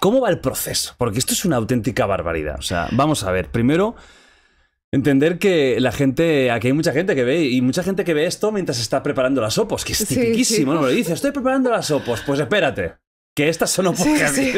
¿Cómo va el proceso? Porque esto es una auténtica barbaridad. O sea, vamos a ver. Primero, entender que la gente, aquí hay mucha gente que ve, y mucha gente que ve esto mientras está preparando las opos, que es ¿no? lo dice, estoy preparando las opos, pues espérate que estas son oposiciones. Sí,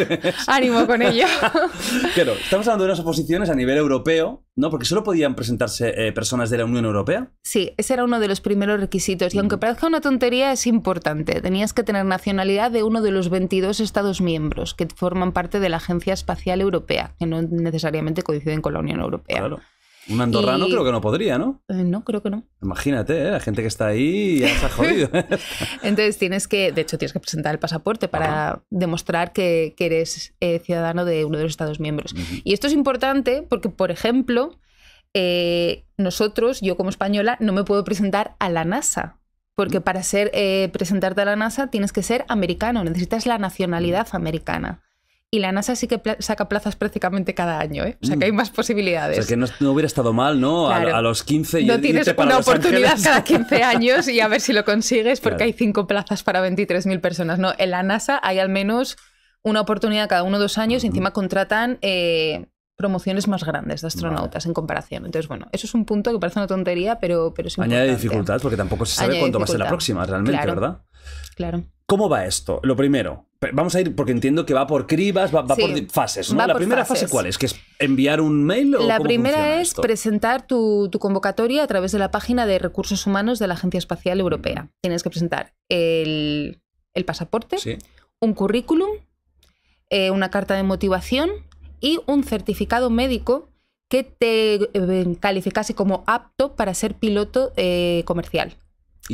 Ánimo con ello. claro, estamos hablando de unas oposiciones a nivel europeo, ¿no? Porque solo podían presentarse eh, personas de la Unión Europea. Sí, ese era uno de los primeros requisitos. Y aunque parezca una tontería, es importante. Tenías que tener nacionalidad de uno de los 22 Estados miembros que forman parte de la Agencia Espacial Europea, que no necesariamente coinciden con la Unión Europea. Claro. Un andorrano creo que no podría, ¿no? Eh, no, creo que no. Imagínate, ¿eh? la gente que está ahí ya se ha jodido. Entonces tienes que, de hecho, tienes que presentar el pasaporte para demostrar que, eres eh, ciudadano de uno de los Estados miembros. Y esto es importante porque, por ejemplo, eh, nosotros, yo como española, no me puedo presentar a la NASA. Porque mm. para ser presentarte a la NASA tienes que ser americano, necesitas la nacionalidad mm. americana. Y la NASA sí que saca plazas prácticamente cada año, ¿eh? O sea que hay mm. más posibilidades. O que no, hubiera estado mal, ¿no? A, los 15 y No tienes una oportunidad cada 15 años y a ver si lo consigues porque hay cinco plazas para 23.000 personas, ¿no? En la NASA hay al menos una oportunidad cada uno o dos años y encima contratan eh, promociones más grandes de astronautas en comparación. Entonces, bueno, eso es un punto que parece una tontería, pero, pero es importante. Añade dificultad porque tampoco se sabe cuándo cuánto va a ser la próxima realmente, ¿verdad? Claro. ¿Cómo va esto? Lo primero, vamos a ir porque entiendo que va por cribas, va, por fases. ¿no? ¿La primera fase cuál es? ¿Que es enviar un mail? O la primera es presentar tu, convocatoria a través de la página de recursos humanos de la Agencia Espacial Europea. Tienes que presentar el, pasaporte, un currículum, eh, una carta de motivación y un certificado médico que te eh, calificase como apto para ser piloto eh, comercial.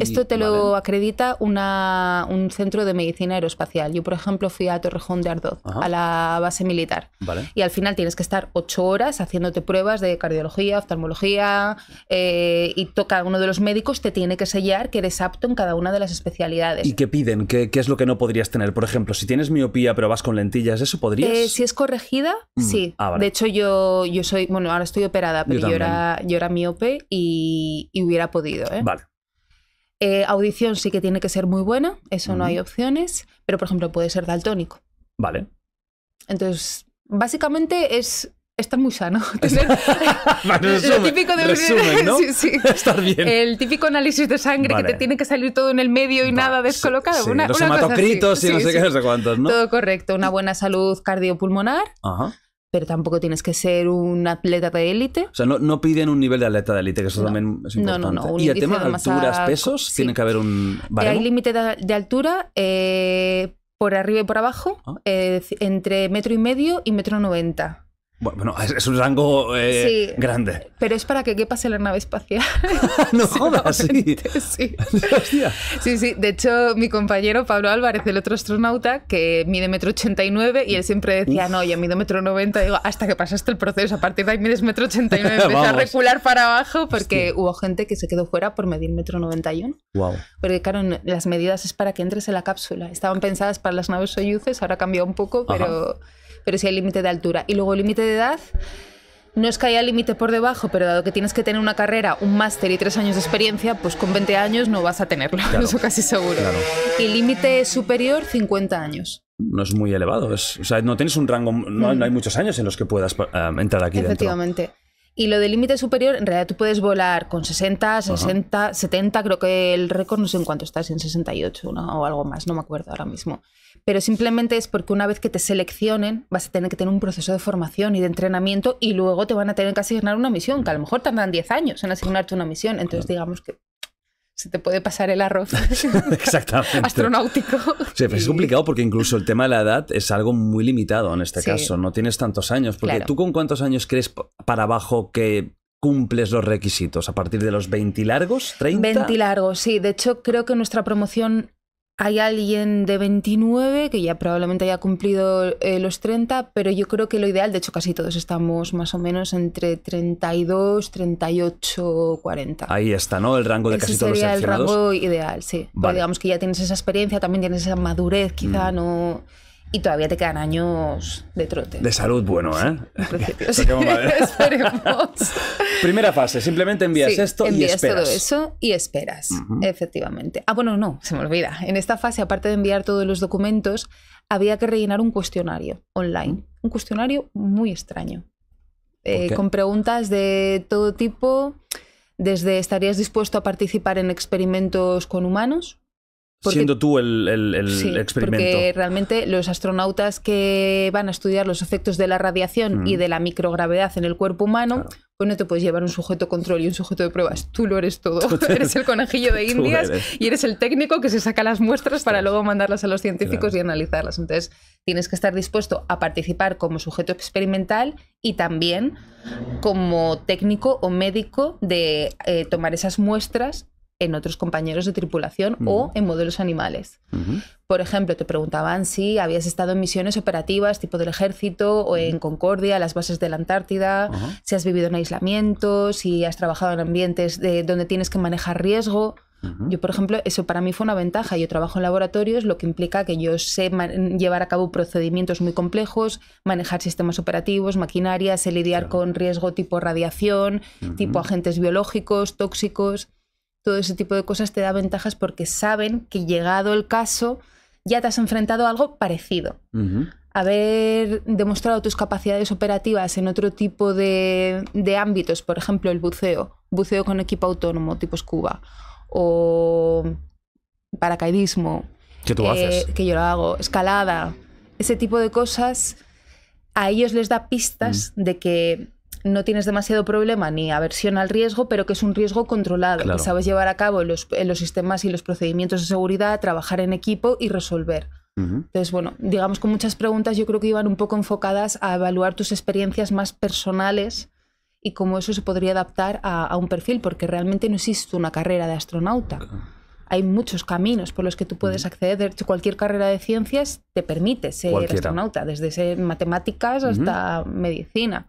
Esto te lo acredita un centro de medicina aeroespacial. Yo, por ejemplo, fui a Torrejón de Ardoz, a la base militar. Y al final tienes que estar ocho horas haciéndote pruebas de cardiología, oftalmología, eh, y toca uno de los médicos, te tiene que sellar que eres apto en cada una de las especialidades. ¿Y qué piden? ¿Qué, es lo que no podrías tener? Por ejemplo, si tienes miopía pero vas con lentillas, ¿eso podrías? Eh, si es corregida, mm. sí. Ah, de hecho, yo, yo soy, bueno, ahora estoy operada, pero yo, era, yo era miope y, y hubiera podido. ¿eh? Vale. Eh, audición sí que tiene que ser muy buena, eso no hay opciones, pero por ejemplo puede ser daltónico. Vale. Entonces, básicamente es está muy sano. El típico análisis de sangre que te tiene que salir todo en el medio y nada descolocado. una, los y no sé qué, no cuántos, Todo correcto. Una buena salud cardiopulmonar. Ajá pero tampoco tienes que ser un atleta de élite. O sea, no, no piden un nivel de atleta de élite, que eso también es importante. No, y el tema de alturas, pesos, tiene que haber un... baremo? Hay límite de, altura eh, por arriba y por abajo, ah. eh, entre metro y medio y metro noventa. Bueno, es un rango eh, grande. Pero es para que qué pase la nave espacial. no jodas, sí. Sí. sí, sí. De hecho, mi compañero Pablo Álvarez, el otro astronauta, que mide metro 89 y él siempre decía, no, yo mido metro 90. Digo, hasta que pasaste el proceso, a partir de ahí mides metro 89. empieza a recular para abajo porque hubo gente que se quedó fuera por medir metro 91. Wow. Porque claro, las medidas es para que entres en la cápsula. Estaban pensadas para las naves Soyuces, ahora ha cambiado un poco, pero pero sí hay límite de altura. Y luego el límite de edad, no es que haya límite por debajo, pero dado que tienes que tener una carrera, un máster y tres años de experiencia, pues con 20 años no vas a tenerlo, eso casi seguro. Y límite superior, 50 años. No es muy elevado, o sea, no tienes un rango, no, hay mm. muchos años en los que puedas eh, entrar aquí dentro. Efectivamente. Y lo del límite superior, en realidad tú puedes volar con 60, 60, 70, creo que el récord no sé en cuánto estás, en 68 o algo más, no me acuerdo ahora mismo. Pero simplemente es porque una vez que te seleccionen, vas a tener que tener un proceso de formación y de entrenamiento y luego te van a tener que asignar una misión, que a lo mejor tardan 10 años en asignarte una misión. Entonces, digamos que se te puede pasar el arroz Exactamente. astronáutico. Sí, es complicado porque incluso el tema de la edad es algo muy limitado en este caso. No tienes tantos años. Porque tú con cuántos años crees, para abajo que cumples los requisitos? ¿A partir de los 20 largos? ¿30? 20 largos, sí. De hecho, creo que en nuestra promoción hay alguien de 29 que ya probablemente haya cumplido eh, los 30, pero yo creo que lo ideal, de hecho casi todos estamos más o menos entre 32, 38, 40. Ahí está, ¿no? El rango de casi todos los sería el rango ideal, sí. Digamos que ya tienes esa experiencia, también tienes esa madurez, quizá mm. no y todavía te quedan años de trote. De salud, bueno, ¿eh? ¿eh? Primera fase, simplemente envías esto y esperas. todo eso y esperas, efectivamente. Ah, bueno, no, se me olvida. En esta fase, aparte de enviar todos los documentos, había que rellenar un cuestionario online. Un cuestionario muy extraño. Eh, con preguntas de todo tipo, desde ¿estarías dispuesto a participar en experimentos con humanos? siendo tú el, el, Porque realmente los astronautas que van a estudiar los efectos de la radiación y mm. de la microgravedad en el cuerpo humano, pues no te puedes llevar un sujeto control y un sujeto de pruebas. Tú lo eres todo. eres, el conejillo de Indias y eres el técnico que se saca las muestras para luego mandarlas a los científicos y analizarlas. Entonces tienes que estar dispuesto a participar como sujeto experimental y también como técnico o médico de eh, tomar esas muestras en otros compañeros de tripulación o en modelos animales. Por ejemplo, te preguntaban si habías estado en misiones operativas tipo del ejército o en Concordia, las bases de la Antártida, si has vivido en aislamiento, si has trabajado en ambientes de, donde tienes que manejar riesgo. Yo, por ejemplo, eso para mí fue una ventaja. Yo trabajo en laboratorios, lo que implica que yo sé llevar a cabo procedimientos muy complejos, manejar sistemas operativos, maquinaria, sé lidiar con riesgo tipo radiación, tipo agentes biológicos, tóxicos todo ese tipo de cosas te da ventajas porque saben que llegado el caso ya te has enfrentado a algo parecido. Haber demostrado tus capacidades operativas en otro tipo de, ámbitos, por ejemplo el buceo, buceo con equipo autónomo, tipo Cuba, o paracaidismo. Que tú eh, Que yo lo hago, escalada, ese tipo de cosas, a ellos les da pistas mm. de que no tienes demasiado problema ni aversión al riesgo, pero que es un riesgo controlado, que sabes llevar a cabo en los, sistemas y los procedimientos de seguridad, trabajar en equipo y resolver. Entonces, bueno, digamos con muchas preguntas yo creo que iban un poco enfocadas a evaluar tus experiencias más personales y cómo eso se podría adaptar a, un perfil, porque realmente no existe una carrera de astronauta. hay muchos caminos por los que tú puedes acceder. cualquier carrera de ciencias te permite ser astronauta, desde ser matemáticas hasta medicina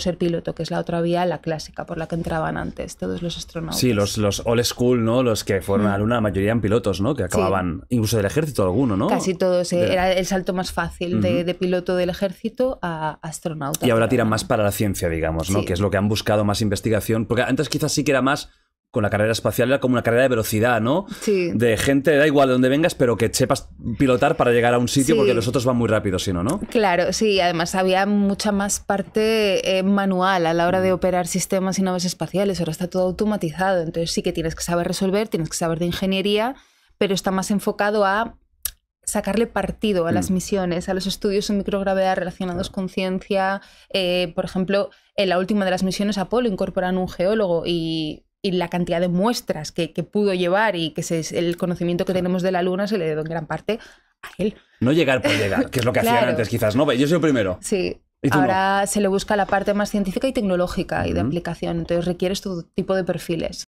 ser piloto, que es la otra vía, la clásica, por la que entraban antes todos los astronautas. Sí, los, los old school, ¿no? Los que fueron mm. a la Luna, mayoría en pilotos, ¿no? Que acababan incluso del ejército alguno, ¿no? Casi todos. Eh, era el salto más fácil de, piloto del ejército a astronauta. Y ahora tiran más para la ciencia, digamos, ¿no? Que es lo que han buscado más investigación. Porque antes quizás sí que era más con la carrera espacial era como una carrera de velocidad, ¿no? De gente, da igual de dónde vengas, pero que sepas pilotar para llegar a un sitio porque los otros van muy rápido, si no, ¿no? Claro, sí, además había mucha más parte eh, manual a la hora de mm. operar sistemas y naves espaciales, ahora está todo automatizado, entonces sí que tienes que saber resolver, tienes que saber de ingeniería, pero está más enfocado a sacarle partido a las mm. misiones, a los estudios en microgravedad relacionados con ciencia. Eh, por ejemplo, en la última de las misiones Apolo incorporan un geólogo y y la cantidad de muestras que, pudo llevar y que se, el conocimiento que tenemos de la Luna se le debe en gran parte a él. No llegar por llegar, que es lo que hacía antes quizás, ¿no? Yo soy el primero. Sí. Ahora se le busca la parte más científica y tecnológica y de aplicación, entonces requieres todo tipo de perfiles.